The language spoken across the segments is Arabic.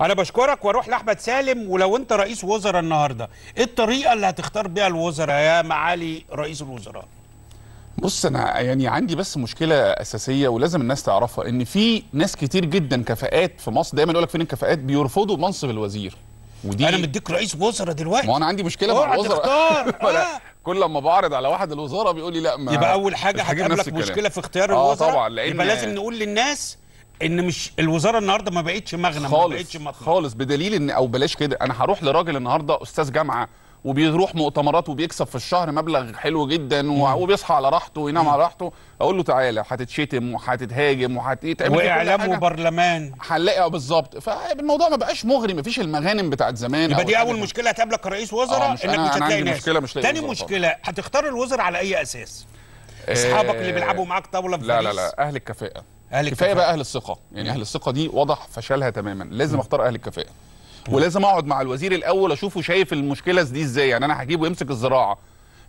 انا بشكرك واروح لاحمد سالم ولو انت رئيس وزراء النهارده ايه الطريقه اللي هتختار بيها الوزراء يا معالي رئيس الوزراء بص انا يعني عندي بس مشكله اساسيه ولازم الناس تعرفها ان في ناس كتير جدا كفاءات في مصر دايما يقول لك فين الكفاءات بيرفضوا منصب الوزير ودي انا مديك رئيس وزراء دلوقتي ما انا عندي مشكله مع الوزراء آه. كل لما بعرض على واحد الوزاره بيقول لي لا ما يبقى اول حاجه هتقابلك مشكله في اختيار آه، الوزراء آه طبعا لان يبقى لازم نقول للناس ان مش الوزاره النهارده ما بقتش مغنم خالص ما بقتش مطلع. خالص بدليل ان او بلاش كده انا هروح لراجل النهارده استاذ جامعه وبيروح مؤتمرات وبيكسب في الشهر مبلغ حلو جدا وبيصحى على راحته وينام على راحته اقول له تعالى هتتشتم وهتتهاجم وهتتعمل واعلام وبرلمان هنلاقي آه، بالظبط فالموضوع ما بقاش مغري ما فيش المغانم بتاعت زمان يبقى دي اول حاجة. مشكله هتقابلك كرئيس وزراء آه مش انك مش هتلاقي ناس مشكلة مش تاني مشكله هتختار الوزراء على اي اساس آه، اصحابك اللي بيلعبوا معاك طاوله في لا لا لا اهل الكفاءه اهل كفايه بقى اهل الثقه يعني اهل الثقه دي واضح فشلها تماما لازم اختار اهل الكفاءه ولازم اقعد مع الوزير الاول اشوفه شايف المشكله دي ازاي يعني انا هجيبه يمسك الزراعه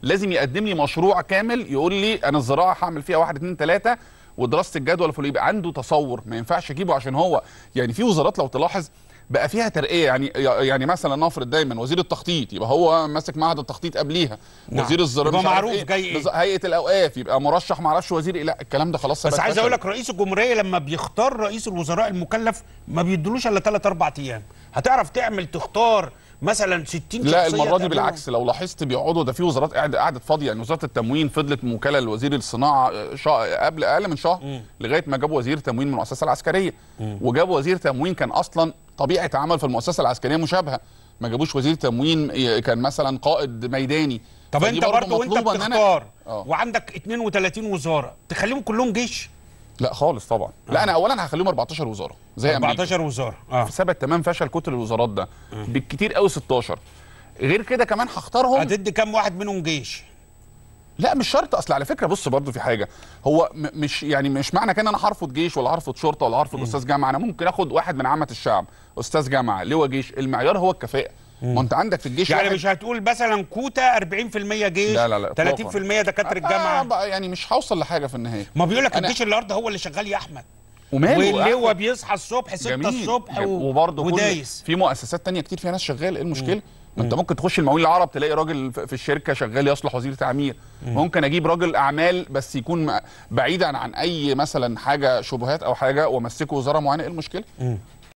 لازم يقدم لي مشروع كامل يقول لي انا الزراعه هعمل فيها واحد اتنين تلاته ودراسه الجدول فلو يبقى عنده تصور ما ينفعش اجيبه عشان هو يعني في وزارات لو تلاحظ بقى فيها ترقيه يعني يعني مثلا نفرض دايما وزير التخطيط يبقى هو ماسك معهد التخطيط قبليها نعم. وزير الزراعه يبقى معروف إيه؟ جاي إيه؟ هيئه الاوقاف يبقى مرشح معرفش وزير ايه لا الكلام ده خلاص بس عايز اقول لك رئيس الجمهوريه لما بيختار رئيس الوزراء المكلف ما بيدلوش الا 3 4 ايام هتعرف تعمل تختار مثلا 60 لا المره دي بالعكس لو لاحظت بيقعدوا ده في وزارات قاعده قعدت فاضيه يعني وزاره التموين فضلت موكله لوزير الصناعه آه، شا... قبل اقل من شهر لغايه ما جابوا وزير تموين من المؤسسه العسكريه وجابوا وزير تموين كان اصلا طبيعه عمل في المؤسسه العسكريه مشابهه ما جابوش وزير تموين كان مثلا قائد ميداني طب انت برضه وانت بتختار أنا... آه. وعندك 32 وزاره تخليهم كلهم جيش لا خالص طبعا آه. لا انا اولا هخليهم 14 وزاره زي 14 أمريكا. وزاره اه سبب تمام فشل كتل الوزارات ده آه. بالكتير قوي 16 غير كده كمان هختارهم هتدي كام واحد منهم جيش لا مش شرط اصل على فكره بص برضو في حاجه هو مش يعني مش معنى كده انا هرفض جيش ولا هرفض شرطه ولا هرفض استاذ جامعه انا ممكن اخد واحد من عامه الشعب استاذ جامعه لواء جيش المعيار هو الكفاءه ما انت عندك في الجيش يعني مش هتقول مثلا كوتا 40% جيش لا لا لا 30% دكاتره آه، الجامعه آه يعني مش هوصل لحاجه في النهايه ما بيقول لك الجيش الارض هو اللي شغال يا احمد وماله واللواء بيصحى الصبح 6 الصبح و... وبرضه في مؤسسات تانية كتير فيها ناس شغاله ايه المشكله؟ ما انت ممكن تخش المقاولين العرب تلاقي راجل في الشركه شغال يصلح وزير تعمير ممكن اجيب راجل اعمال بس يكون بعيدا عن اي مثلا حاجه شبهات او حاجه وامسكه وزاره معينه ايه المشكله